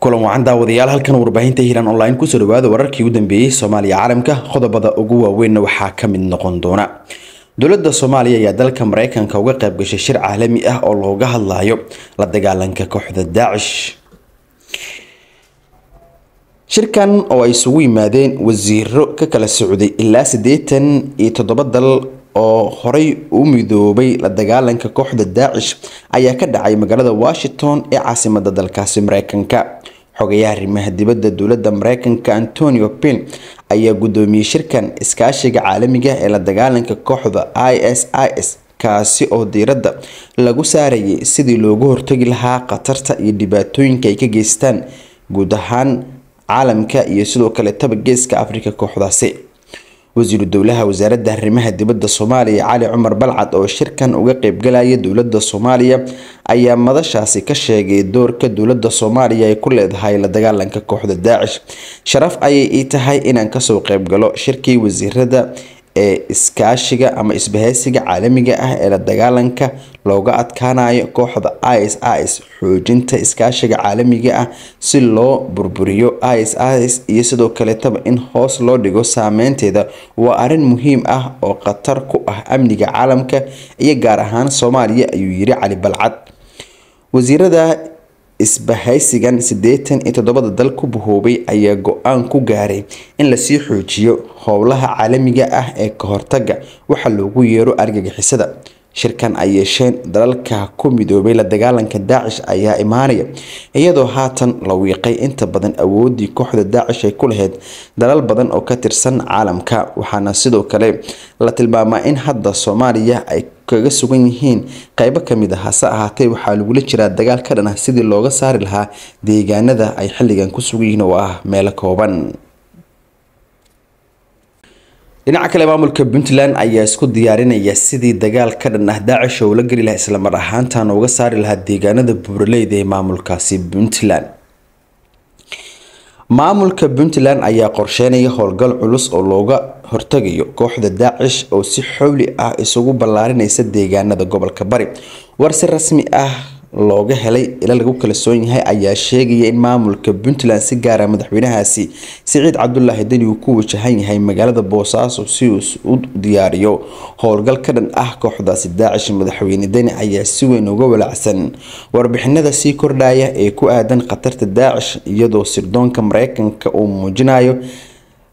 kulan wacan daawadayaal halkan warbaahinta hiiraan online kusoo dhawaada wararkii u dambeeyey soomaaliya caalamka qodobada ugu waaweynna waxaa ka mid noqon doona dowladda soomaaliya ayaa dalka mareykanka uga qayb gashay shir caalami ah oo looga hadlayo la dagaalanka kooxda daacish shirkan oo ay isugu yimaadeen wasiiro ka kala socday ilaa siddeetan iyo toddoba dal oo horay u midoobay la dagaalanka kooxda daacish ayaa ka dhacay magaalada washington ee caasimada dalkaasi mareykanka xogayaha arrimaha dibadda dowladda mareykanka antonio pin ayaa guddoomiyey shirkan iskaashiga caalamiga ah ee la dagaalanka kooxda i s i s kaasi oo diiradda lagu saarayay sidii loogu hortagi lahaa khatarta iyo dhibaatooyinka ay ka geystaan guud ahaan caalamka iyo sidoo kale taba geeska afrika kooxdaasi wasiiru dowlaha wasaaradda arrimaha dibadda soomaaliya cali cumar balcad oo shirkan uga qeybgalaya dowladda soomaaliya ayaa madashaasi ka sheegay doorka dowladda soomaaliya ay ku leedahay la dagaalanka kooxda daacish sharaf ayay ii tahay inaan kasoo qeybgalo shirkii wasiirada ee iskaashiga ama isbahaysiga caalamiga ah ee la dagaalanka looga adkaanayo kooxda is is xoojinta iskaashiga caalamiga ah si loo burburiyo is is iyo sidoo kaleetaba in hoos loo dhigo saameynteeda waa arrin muhiim ah oo khatar ku ah amniga caalamka iyo gaar ahaan soomaaliya ayuu yiri cali balcad wasiirada isbahaysigan siddeetan iyo toddobada dal ku bahoobay ayaa go-aan ku gaaray in lasii xoojiyo howlaha caalamiga ah ee kahortaga waxa loogu yeero argagixisada shirkan ay yeesheen dalalka ku midoobay la dagaalanka daacish ayaa imaanaya iyadoo haatan la wiiqay inta badan awooddii kooxda daacish ay ku lahayd dalal badan oo ka tirsan caalamka waxaana sidoo kale la tilmaamaa in hadda soomaaliya ay kaga sugan yihiin qaybo kamid ah hase ahaatee waxaa lagula jiraa dagaal ka dhan ah sidii looga saari lahaa deegaanada ay xilligan ku sugan yihiin oo ah meelo kooban dhinaca kale maamulka puntland ayaa isku diyaarinaya sidii dagaal ka dhan ah daacish oo geli laha islamar ahaantaana uga saari lahaa deegaanada buuraleyda ee maamulkaasi puntland maamulka puntland ayaa qorsheynaya howlgal culus oo looga hortegayo kooxda daacish oo si xowli ah isugu ballaarinaysa deegaanada gobolka bari war si rasmi ah looga helay ila lagu kala soon yahay ayaa sheegaya in maamulka puntland si gaara ah madaxweynahaasi siciid cabdulaahi deni uu ku wajahan yahay magaalada boosaaso si uu u diyaariyo howlgal ka dhan ah kooxdaasi daacish madaxweyne deni ayaa si weyn uga walaacsan warbixinada sii kordhaya ee ku aadan khatarta daacish iyadoo sirdoonka mareykanka uu muujinayo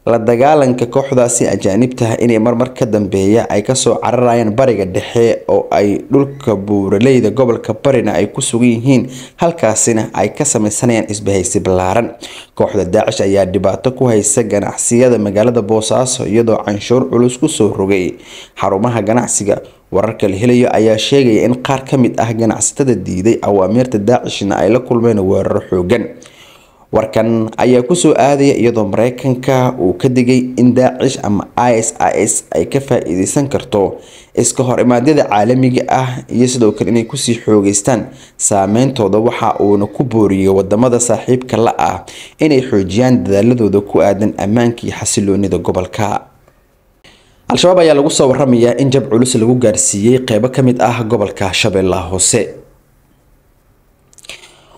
la dagaalanka kooxdaasi ajaanibta ah inay marmar ka dambeeya ay kasoo cararayaan bariga dhexe oo ay dhulka buuraleyda gobolka barina ay ku sugan yihiin halkaasina ay ka samaysanayaan isbahaysi ballaaran kooxda daacish ayaa dhibaato ku haysa ganacsiyada magaalada boosaaso iyadoo canshuur culus kusoo rogay xarumaha ganacsiga wararka la helayo ayaa sheegaya in qaar ka mid ah ganacsatada diiday awaamiirta daacishna ay la kulmeen weeraro xoogan warkan ayaa kusoo aadaya iyadoo mareykanka uu ka digay in daacish ama i s i s ay ka faa-iideysan karto iska hor imaadyada caalamiga ah iyo sidoo kale inay kusii xoogeystaan saameyntooda waxa uuna ku booriyey wadamada saaxiibka la ah inay xoojiyaan dadaaladooda ku aadan ammaanka iyo xasiloonida gobolka al-shabaab ayaa lagu soo waramayaa in jab culus lagu gaarsiiyey qeybo ka mid ah gobolka shabeellaha hoose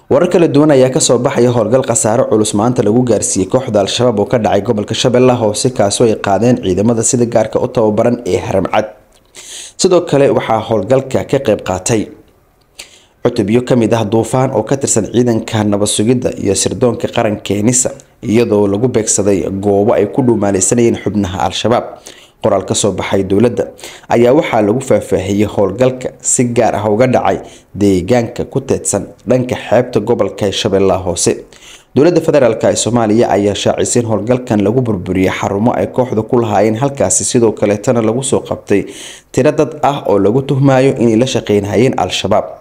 warar kala duwan ayaa kasoo baxaya howlgal khasaaro culus maanta lagu gaarsiiyey kooxda al-shabaab oo ka dhacay gobolka shabeellaha hoose kaasoo ay qaadeen ciidamada sida gaarka u tababaran ee haramcad sidoo kale waxaa howlgalka ka qayb qaatay cutubyo kamid ah duufaan oo ka tirsan ciidanka nabadsugidda iyo sirdoonka qaranka enisa iyadoo lagu beegsaday goobo ay ku dhuumaaleysanayeen xubnaha al-shabaab qoraal ka soo baxay dowladda ayaa waxaa lagu faahfaahiyey howlgalka si gaar ah uga dhacay deegaanka ku teedsan dhanka xeebta gobolka shabeellaha hoose dowladda federaalk ee soomaaliya ayaa in howlgalkan lagu burburiyey xarumo ay kooxda ku lahaayeen halkaasi sidoo kaleetana lagu soo qabtay tiro dad ah oo lagu tuhmaayo inay la shaqeynhayeen al-shabaab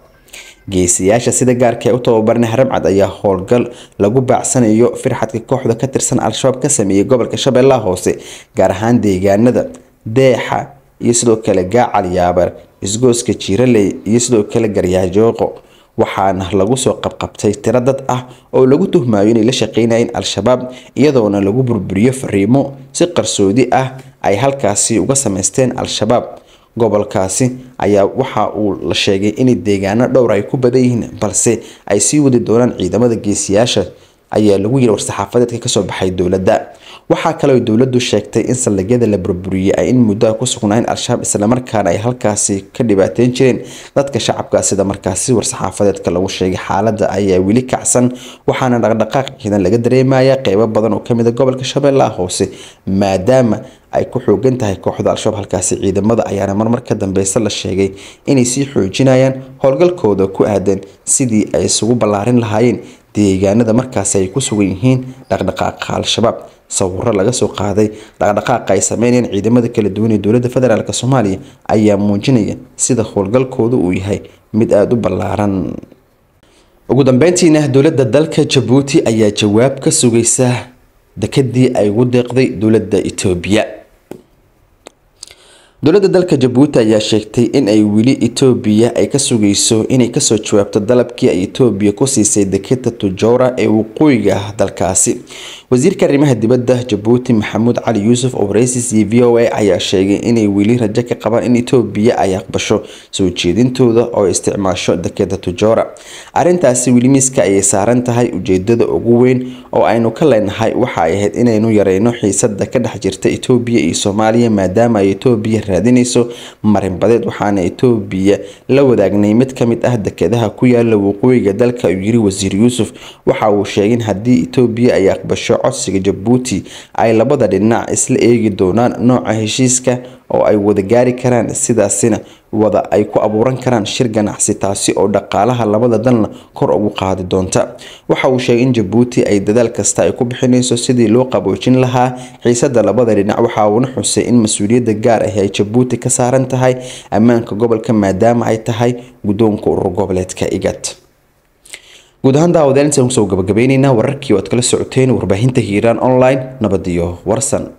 geesiyaasha sida gaarka ee u tababarnay haramcad ayaa howlgal lagu baacsanayo firxadka kooxda ka tirsan al-shabaab ka sameeyey gobolka shabeellaha hoose gaar ahaan deegaanada deexa iyo sidoo kale gaacal yaabar isgooska jiiraley iyo sidoo kale garyaajooqo waxaana lagu soo qabqabtay tiro dad ah oo lagu tuhmaayo inay la shaqeynayeen al-shabaab iyadoona lagu burburiyo fariimo si qarsoodi ah ay halkaasi uga samaysteen al-shabaab gobolkaasi ayaa waxa uu la sheegay in deegaano dhowr ay ku badan yihiin balse ay sii wadi doonaan ciidamada geesiyaasha ayaa lagu yiri war saxaafadeedka kasoo baxay dowladda waxaa kaleo dowladu sheegtay in saldhigyada la burburiyey ay in muddo ku sugnayn al-shabaab islamarkaana ay halkaasi ka dhibaateyn jireen dadka shacabka sida markaas war-saxaafadeedka lagu sheegay xaalada ayaa weli kacsan waxaana dhaqdhaqaaq ciidan laga dareemaya qeybo badan oo kamid a ah gobolka shabeellaha hoose maadaama ay ku xoogan tahay kooxda al-shabaab halkaasi ciidamada ayaana marmar dambeysa la sheegay inay sii xoojinayaan howlgalkooda ku aadan sidii ay isugu ballaarin lahaayeen deegaanada markaasi ay ku sugan yihiin dhaqdhaqaaqa al-shabaab sawiro laga soo qaaday dhaqdhaqaaqa ay sameynayeen ciidamada kala duwan ee dowladda federaalk soomaaliya ayaa muujinaya sida howlgalkooda uu yahay mid aada u ballaaran ugu dambeyntiina dowladda dalka jabuuti ayaa jawaab ka sugaysa dekadii ay ugu deeqday dowladda etoobiya dowladda dalka jabuuti ayaa sheegtay in ay weli etoobiya ay ka sugayso inay kasoo jawaabto dalabkii ay etoobiya ku siisay deketa tujora ee waqooyiga dalkaasi wasiirka arrimaha dibadda jabuuti maxamuud cali yuusuf oo waraysiisii v o a ayaa sheegay inay weli rajo ka qabaan in etoobiya ay aqbasho soo jeedintooda oo isticmaasho dekeda tujoora arrintaasi weli miiska ayay saaran tahay ujeedada ugu weyn oo aynu ka leenahay waxa ay ahayd inaynu yareyno xiisada ka dhex jirta etoobiya iyo soomaaliya maadaama ay etoobiya raadinayso marinbadeed waxaana etoobiya la wadaagnay mid ka mid ah dekedaha ku yaala waqooyiga dalka uu yiri wasiir yuusuf waxa uu sheegay in haddii etoobiya ay aqbasho codsiga Jabuuti ay labada dhinac isla eegi doonaan nooca heshiiska oo ay wada gaari karaan sidaasina wada ay ku abuuran karaan shir ganacsi taasi oo dhaqaalaha labada dalna kor ugu qaadi doonta waxa uu sheegay in Jabuuti ay dadaal kasta ay ku bixinayso sidii loo qaboojin lahaa xiisadda labada dhinac waxa uuna xusay in mas-uuliyadda gaar ah ay Jabuuti ka saaran tahay ammaanka gobolka maadaama ay tahay gudoonka urur goboleedka IGAD guud ahaan ku soo gabagabeyneyna wararkii oo aad kala socoteen warbaahinta hiiraan online nabad iyo warsan